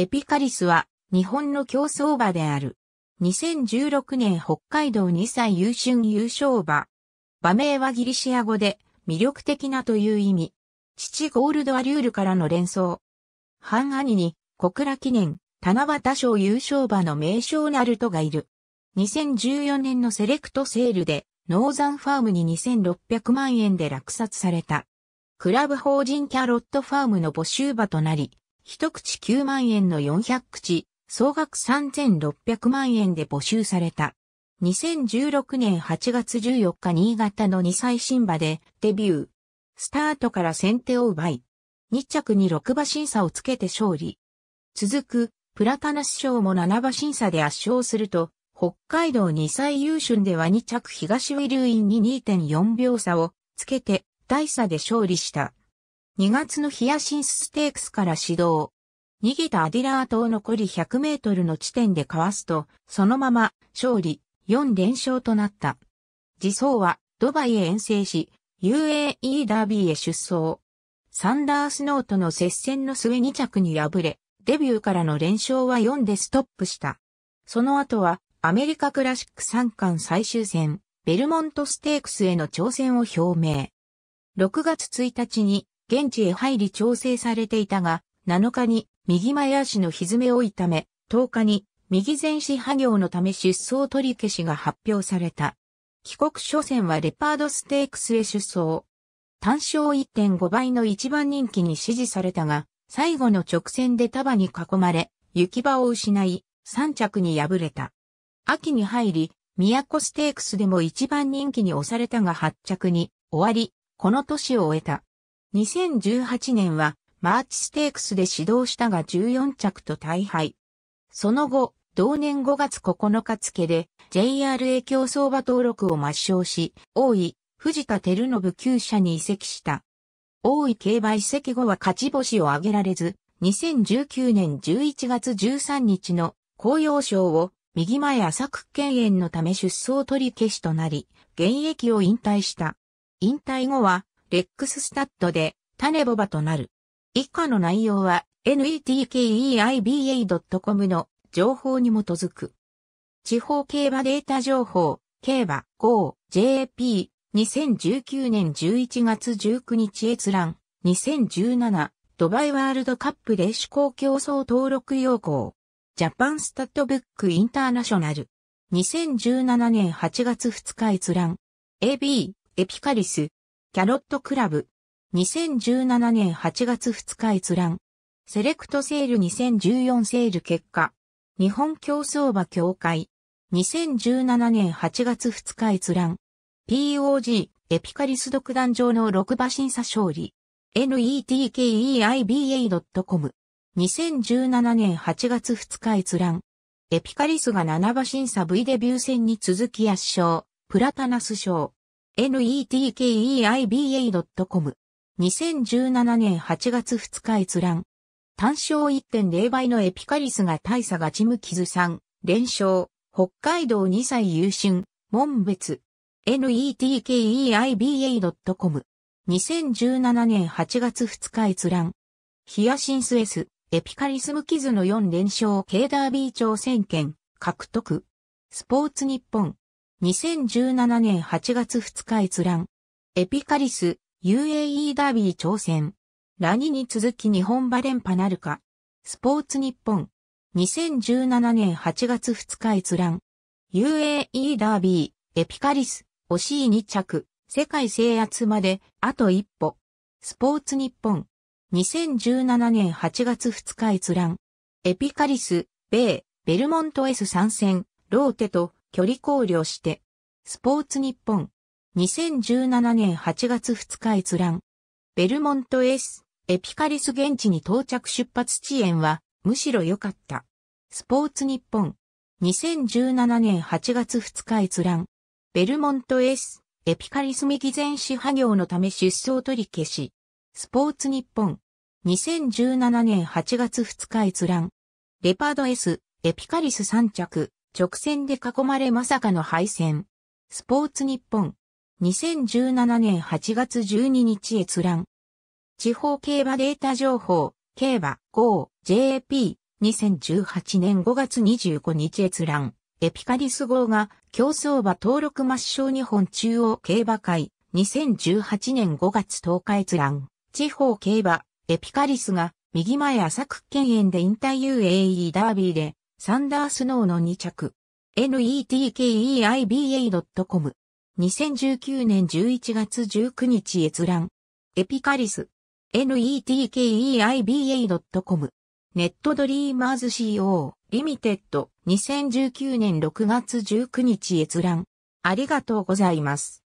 エピカリスは日本の競走馬である。2016年北海道2歳優春優勝馬。馬名はギリシア語で魅力的なという意味。父ゴールドアリュールからの連想。半兄に小倉記念、七夕賞優勝馬の名称ナルトがいる。2014年のセレクトセールでノーザンファームに2600万円で落札された。クラブ法人キャロットファームの募集馬となり、一口9万円の400口、総額3600万円で募集された。2016年8月14日新潟の2歳新馬でデビュー。スタートから先手を奪い、2着に6馬審査をつけて勝利。続く、プラタナス賞も7馬審査で圧勝すると、北海道2歳優春では2着東ウィルインに2.4秒差をつけて大差で勝利した。2月のヒアシンスステークスから始動。逃げたアディラー島残り100メートルの地点でかわすと、そのまま勝利4連勝となった。自走はドバイへ遠征し、UAE ダービーへ出走。サンダースノートの接戦の末2着に敗れ、デビューからの連勝は4でストップした。その後はアメリカクラシック3冠最終戦、ベルモントステークスへの挑戦を表明。6月1日に現地へ入り調整されていたが、7日に右前足の歪めを痛め、10日に右前肢破行のため出走取り消しが発表された。帰国初戦はレパードステークスへ出走。単勝1.5倍の一番人気に支持されたが、最後の直線で束に囲まれ、行き場を失い、3着に敗れた。秋に入り、都ステークスでも一番人気に押されたが8着に終わり、この年を終えた。2018年はマーチステークスで指導したが14着と大敗。その後、同年5月9日付で JRA 競争馬登録を抹消し、大井、藤田照信旧社に移籍した。大井競馬移籍後は勝ち星を挙げられず、2019年11月13日の紅葉賞を右前浅く県園のため出走取り消しとなり、現役を引退した。引退後はレックススタッドで種ボバとなる。以下の内容は netkeiba.com の情報に基づく。地方競馬データ情報、競馬 GO.jp 2019年11月19日閲覧2017ドバイワールドカップレシ公競争登録要項ジャパンスタッドブックインターナショナル2017年8月2日閲覧 AB エピカリスキャロットクラブ。2017年8月2日閲覧。セレクトセール2014セール結果。日本競争馬協会。2017年8月2日閲覧。POG、エピカリス独壇場の6馬審査勝利。netkeiba.com。2017年8月2日閲覧。エピカリスが7馬審査 V デビュー戦に続き圧勝。プラタナス賞。netkeiba.com。2017年8月2日閲覧。単勝1.0倍のエピカリスが大差がチムキズさん、連勝、北海道2歳優春、門別。netkeiba.com。2017年8月2日閲覧。ヒアシンスエス、エピカリスムキズの4連勝 K ダービー挑戦権、獲得。スポーツ日本。2017年8月2日閲覧。エピカリス、UAE ダービー挑戦。ラニに続き日本馬連覇なるか。スポーツ日本。2017年8月2日閲覧。UAE ダービー、エピカリス、惜しい2着、世界制圧まで、あと一歩。スポーツ日本。2017年8月2日閲覧。エピカリス、米、ベルモント S 参戦、ローテと、距離考慮して、スポーツ日本、2017年8月2日閲覧、ベルモント S、エピカリス現地に到着出発遅延は、むしろ良かった。スポーツ日本、2017年8月2日閲覧、ベルモント S、エピカリス右前支破業のため出走取り消し、スポーツ日本、2017年8月2日閲覧、レパード S、エピカリス3着、直線で囲まれまさかの敗戦。スポーツ日本。2017年8月12日閲覧。地方競馬データ情報、競馬 5JP。2018年5月25日閲覧。エピカリス号が競争馬登録抹消日本中央競馬会。2018年5月10日閲覧。地方競馬、エピカリスが右前浅区県園で引退 UAE ダービーでサンダースノーの2着。netkeiba.com。2019年11月19日閲覧。エピカリス。netkeiba.com。ネットドリーマーズ CO、リミテッド、2019年6月19日閲覧。ありがとうございます。